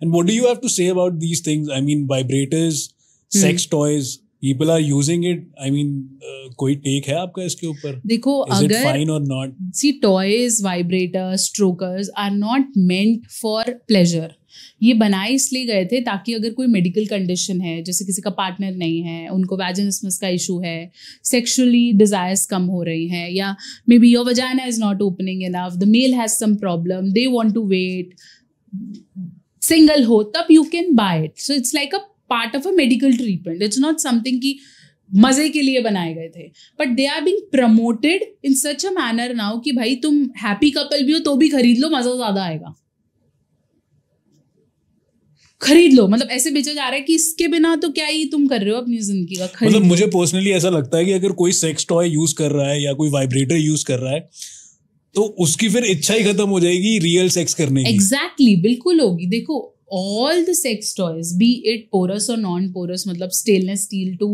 And what do you have to say about these things? I mean, vibrators, hmm. sex toys, people are using it I mean कोई take है आपका इसके ऊपर देखो अगर fine or not? See, toys, vibrators, strokers are not meant for pleasure. ये बनाए इसलिए गए थे ताकि अगर कोई मेडिकल कंडीशन है जैसे किसी का पार्टनर नहीं है उनको वैजनिसमस का इशू है सेक्सुअली डिजायर्स कम हो रही हैं या maybe your vagina is not opening enough the male has some problem they want to wait single हो तब you can buy it so it's like a part of a medical treatment it's not something की मजे के लिए बनाए गए थे but they are being promoted in such a manner now कि भाई तुम हैप्पी कपल भी हो तो भी खरीद लो मजा ज्यादा आएगा खरीद लो मतलब ऐसे बेचा जा रहा है कि इसके बिना तो क्या ही तुम कर रहे हो अपनी जिंदगी का खरीद मतलब मुझे पर्सनली ऐसा लगता है कि अगर कोई सेक्स टॉय यूज कर रहा है या कोई वाइब्रेटर यूज कर रहा है तो उसकी फिर इच्छा ही खत्म हो जाएगी रियल सेक्स करने की एग्जैक्टली exactly, बिल्कुल होगी देखो all the sex toys be it porous और नॉन पोरस मतलब stainless steel to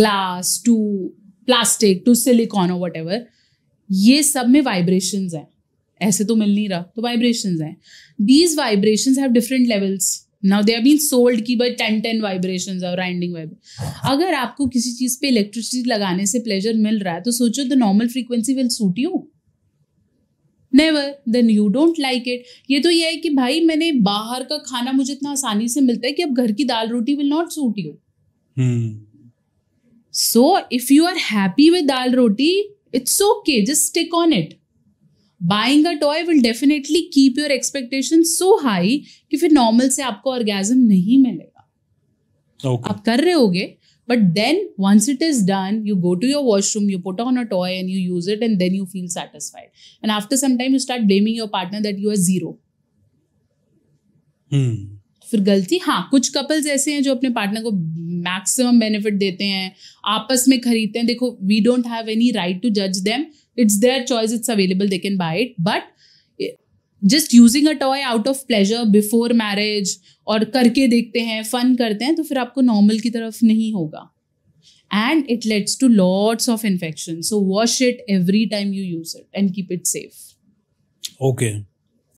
glass to plastic to silicone और वट ये सब में वाइब्रेशन है ऐसे तो मिल नहीं रहा तो वाइब्रेशन है these vibration have different levels now they are been sold की बट टेन टेन वाइब्रेशन और राइंडिंग वाइब्रेशन अगर आपको किसी चीज़ पे इलेक्ट्रिसिटी लगाने से प्लेजर मिल रहा है तो सोचो the normal frequency will suit you never then you don't like it ये तो ये है कि भाई मैंने बाहर का खाना मुझे इतना आसानी से मिलता है कि अब घर की दाल रोटी will not suit you so if you are happy with dal roti it's okay just stick on it buying a toy will definitely keep your expectation so high कि फिर नॉर्मल से आपको ऑर्गेजम नहीं मिलेगा okay. आप कर रहे होगे but then once it is done you go to your washroom you put on a toy and you use it and then you feel satisfied and after some time you start blaming your partner that you are zero फिर गलती हाँ कुछ couples ऐसे हैं जो अपने partner को maximum benefit देते हैं आपस में खरीदते हैं देखो we don't have any right to जज them it's their choice it's available they can buy it but just using a toy out of pleasure before marriage और करके देखते हैं फन करते हैं तो फिर आपको नॉर्मल की तरफ नहीं होगा and it leads to loads of infection so wash it every time you use it and keep it safe okay